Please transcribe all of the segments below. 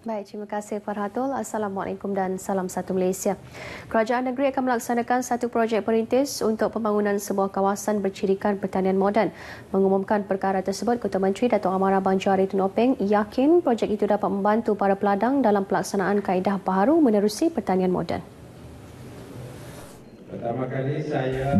Baik, terima kasih Farhatul. Assalamualaikum dan salam satu Malaysia. Kerajaan negeri akan melaksanakan satu projek perintis untuk pembangunan sebuah kawasan bercirikan pertanian moden. Mengumumkan perkara tersebut, Ketua Menteri Datuk Amara Banjari Tun Openg yakin projek itu dapat membantu para peladang dalam pelaksanaan kaedah baru menerusi pertanian moden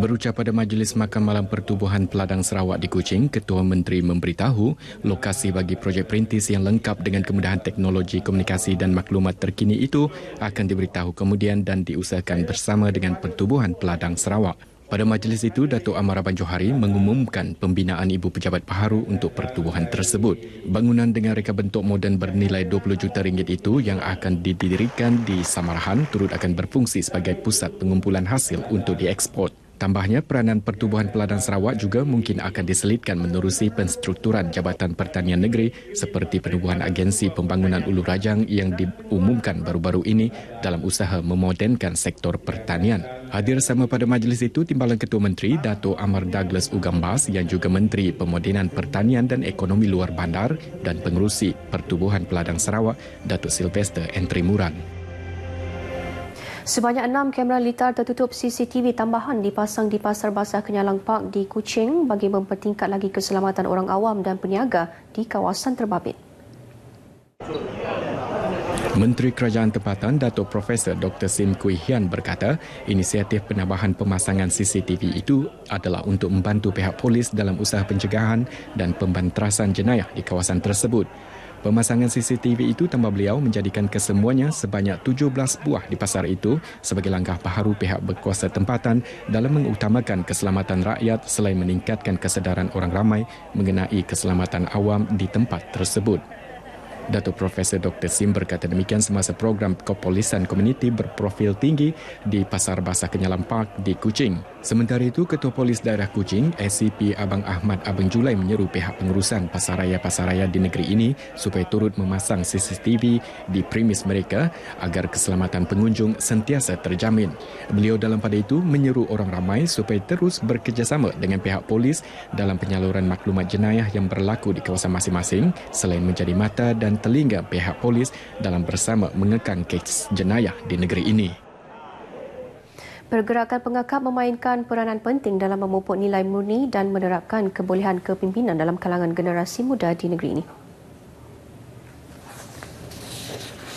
berucap pada majlis makan malam pertubuhan Peladang Sarawak di Kuching, Ketua Menteri memberitahu lokasi bagi projek perintis yang lengkap dengan kemudahan teknologi komunikasi dan maklumat terkini itu akan diberitahu kemudian dan diusahakan bersama dengan pertubuhan Peladang Sarawak. Pada majlis itu, Datuk Amaraban Johari mengumumkan pembinaan ibu pejabat baharu untuk pertubuhan tersebut. Bangunan dengan reka bentuk moden bernilai 20 juta ringgit itu yang akan didirikan di Samarahan turut akan berfungsi sebagai pusat pengumpulan hasil untuk diekspor. Tambahnya, peranan Pertubuhan Peladang Sarawak juga mungkin akan diselitkan menerusi penstrukturan Jabatan Pertanian Negeri seperti penubuhan agensi pembangunan Ulu Rajang yang diumumkan baru-baru ini dalam usaha memodenkan sektor pertanian. Hadir sama pada majlis itu Timbalan Ketua Menteri Dato Amar Douglas Ugambas yang juga Menteri Pemodenan Pertanian dan Ekonomi Luar Bandar dan pengurusi Pertubuhan Peladang Sarawak Dato Silvester Entrimurang. Sebanyak enam kamera litar tertutup CCTV tambahan dipasang di Pasar Basah Kenyalang Park di Kuching bagi mempertingkat lagi keselamatan orang awam dan peniaga di kawasan terbabit. Menteri Kerajaan Tempatan Datuk Profesor Dr. Sim Kui Hian berkata, inisiatif penambahan pemasangan CCTV itu adalah untuk membantu pihak polis dalam usaha pencegahan dan pembantrasan jenayah di kawasan tersebut. Pemasangan CCTV itu tambah beliau menjadikan kesemuanya sebanyak 17 buah di pasar itu sebagai langkah baharu pihak berkuasa tempatan dalam mengutamakan keselamatan rakyat selain meningkatkan kesedaran orang ramai mengenai keselamatan awam di tempat tersebut. Dato' Profesor Dr. Sim berkata demikian semasa program kepolisan komuniti berprofil tinggi di Pasar Basah Kenyalam Park di Kuching. Sementara itu, Ketua Polis Daerah Kuching, SCP Abang Ahmad Abang Julai menyeru pihak pengurusan pasaraya-pasaraya di negeri ini supaya turut memasang CCTV di premis mereka agar keselamatan pengunjung sentiasa terjamin. Beliau dalam pada itu menyeru orang ramai supaya terus bekerjasama dengan pihak polis dalam penyaluran maklumat jenayah yang berlaku di kawasan masing-masing selain menjadi mata dan telinga pihak polis dalam bersama mengekang kes jenayah di negeri ini. Pergerakan pengakap memainkan peranan penting dalam memupuk nilai murni dan menerapkan kebolehan kepimpinan dalam kalangan generasi muda di negeri ini.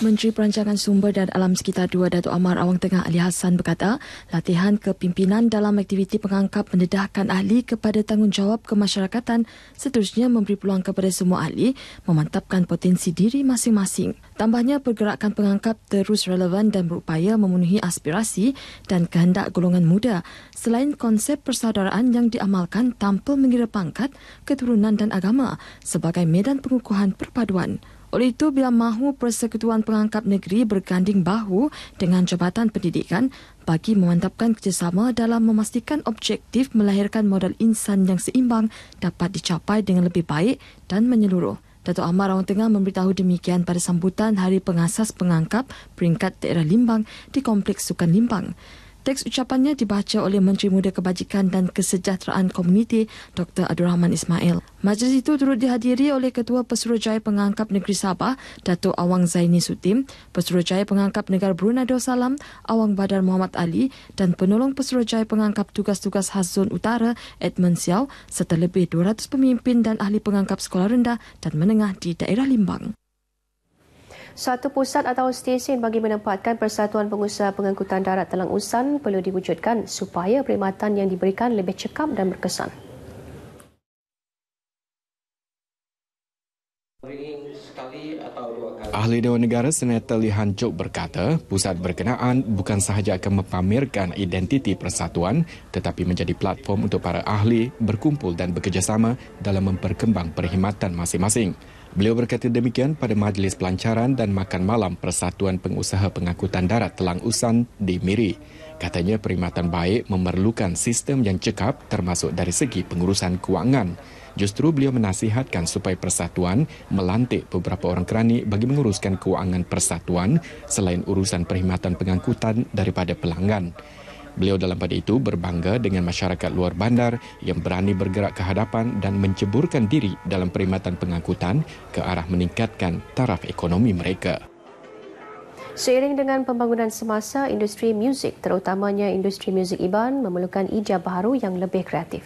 Menteri Perancangan Sumber dan Alam Sekitar 2 Dato' Amar Awang Tengah Ali Hassan berkata, latihan kepimpinan dalam aktiviti pengangkap mendedahkan ahli kepada tanggungjawab kemasyarakatan seterusnya memberi peluang kepada semua ahli memantapkan potensi diri masing-masing. Tambahnya, pergerakan pengangkap terus relevan dan berupaya memenuhi aspirasi dan kehendak golongan muda. Selain konsep persaudaraan yang diamalkan tanpa mengira pangkat, keturunan dan agama sebagai medan pengukuhan perpaduan. Oleh itu, bila mahu Persekutuan Pengangkat Negeri berganding bahu dengan Jabatan Pendidikan bagi memantapkan kerjasama dalam memastikan objektif melahirkan modal insan yang seimbang dapat dicapai dengan lebih baik dan menyeluruh. Datuk Ahmad Rawang Tengah memberitahu demikian pada sambutan Hari Pengasas Pengangkap Peringkat Daerah Limbang di Kompleks Sukan Limbang. Teks ucapannya dibaca oleh Menteri Muda Kebajikan dan Kesejahteraan Komuniti Dr. Abdul Rahman Ismail. Majlis itu turut dihadiri oleh Ketua Pesuruhjaya Pengangkap Negeri Sabah, Datuk Awang Zaini Sutim, Pesuruhjaya Pengangkap Negara Brunei Darussalam, Awang Badar Muhammad Ali dan Penolong Pesuruhjaya Pengangkap Tugas-Tugas Khas Zon Utara, Edmund Siau, serta lebih 200 pemimpin dan ahli pengangkap sekolah rendah dan menengah di daerah Limbang. Satu pusat atau stesen bagi menempatkan Persatuan Pengusaha Pengangkutan Darat Telang Usan perlu diwujudkan supaya perkhidmatan yang diberikan lebih cekap dan berkesan. Ahli Dewan Negara Senator Lee Han Chuk berkata, pusat berkenaan bukan sahaja akan memamerkan identiti persatuan tetapi menjadi platform untuk para ahli berkumpul dan bekerjasama dalam memperkembang perkhidmatan masing-masing. Beliau berkata demikian pada majlis pelancaran dan makan malam Persatuan Pengusaha Pengangkutan Darat Telang Usan di Miri. Katanya perkhidmatan baik memerlukan sistem yang cekap termasuk dari segi pengurusan kewangan. Justru beliau menasihatkan supaya persatuan melantik beberapa orang kerani bagi menguruskan kewangan persatuan selain urusan perkhidmatan pengangkutan daripada pelanggan. Beliau dalam pada itu berbangga dengan masyarakat luar bandar yang berani bergerak ke hadapan dan menceburkan diri dalam perkhidmatan pengangkutan ke arah meningkatkan taraf ekonomi mereka. Seiring dengan pembangunan semasa, industri muzik terutamanya industri muzik Iban memerlukan ijab baru yang lebih kreatif.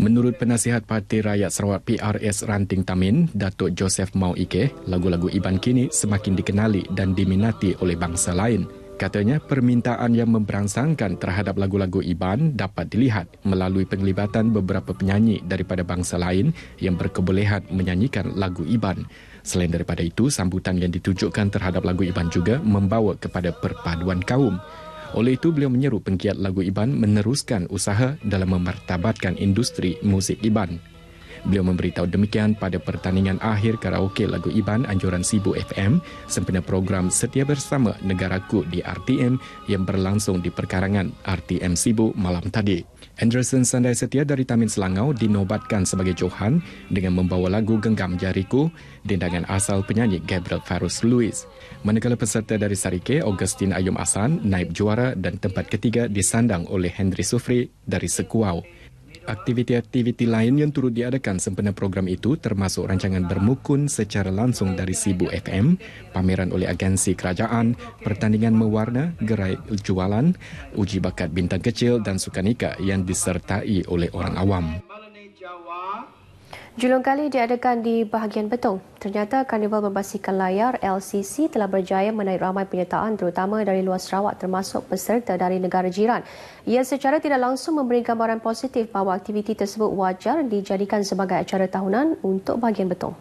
Menurut penasihat Parti Rakyat Sarawak PRS Ranting Tamin, Datuk Joseph Mau Ike, lagu-lagu Iban kini semakin dikenali dan diminati oleh bangsa lain. Katanya permintaan yang memberangsangkan terhadap lagu-lagu Iban dapat dilihat melalui penglibatan beberapa penyanyi daripada bangsa lain yang berkebolehan menyanyikan lagu Iban. Selain daripada itu, sambutan yang ditujukan terhadap lagu Iban juga membawa kepada perpaduan kaum. Oleh itu, beliau menyeru penggiat lagu Iban meneruskan usaha dalam memartabatkan industri muzik Iban. Beliau memberitahu demikian pada pertandingan akhir karaoke lagu Iban Anjuran Sibu FM sempena program Setia Bersama Negaraku di RTM yang berlangsung di perkarangan RTM Sibu malam tadi. Anderson Sandai Setia dari Tamin Selangau dinobatkan sebagai Johan dengan membawa lagu Genggam Jariku dendangan asal penyanyi Gabriel Farus Lewis. Manakala peserta dari Sarike, Augustine Ayum Asan, naib juara dan tempat ketiga disandang oleh Hendry Sufri dari Sekuau. Aktiviti-aktiviti lain yang turut diadakan sempena program itu termasuk rancangan bermukun secara langsung dari Sibu FM, pameran oleh agensi kerajaan, pertandingan mewarna, gerai jualan, uji bakat bintang kecil dan sukanika yang disertai oleh orang awam. Julung kali diadakan di bahagian Betong, Ternyata karnival Membasikan layar LCC telah berjaya menarik ramai penyertaan terutama dari luar Sarawak termasuk peserta dari negara jiran. Ia secara tidak langsung memberi gambaran positif bahawa aktiviti tersebut wajar dijadikan sebagai acara tahunan untuk bahagian Betong.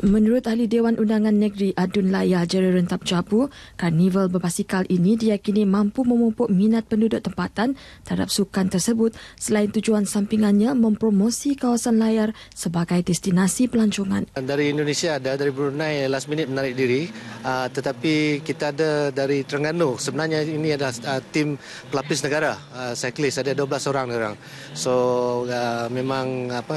Menurut ahli Dewan Undangan Negeri Adun Laya Jari Rentap Jabu, karnival berbasikal ini diyakini mampu memupuk minat penduduk tempatan terhadap sukan tersebut selain tujuan sampingannya mempromosi kawasan layar sebagai destinasi pelancongan. Dari Indonesia ada, dari Brunei last minute menarik diri ah, tetapi kita ada dari Terengganu. Sebenarnya ini adalah ah, tim pelapis negara, ah, cyclist, ada 12 orang. orang. So memang apa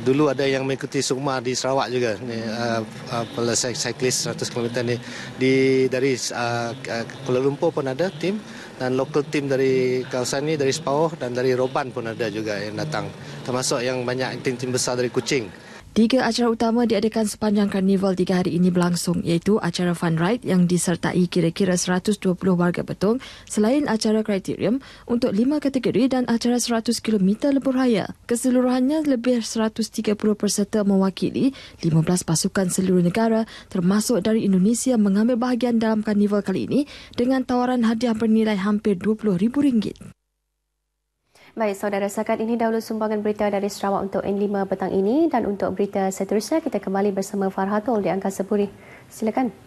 dulu ada yang mengikuti Sukma di Sarawak Sarawak juga ni uh, uh, cyclist 100 km ni di dari uh, uh, Kuala Lumpur pun ada tim dan local team dari kawasan ni dari Sepauh dan dari Roban pun ada juga yang datang termasuk yang banyak tim-tim besar dari Kuching Tiga acara utama diadakan sepanjang karnival tiga hari ini berlangsung iaitu acara fun ride yang disertai kira-kira 120 warga betul selain acara kriterium untuk lima kategori dan acara 100km lebuh raya. Keseluruhannya lebih 130 peserta mewakili 15 pasukan seluruh negara termasuk dari Indonesia mengambil bahagian dalam karnival kali ini dengan tawaran hadiah bernilai hampir RM20,000. Baik, saudara sekalian ini dahulu sumbangan berita dari Sarawak untuk N5 petang ini dan untuk berita seterusnya kita kembali bersama Farhatul di Angkasa Puri. Silakan.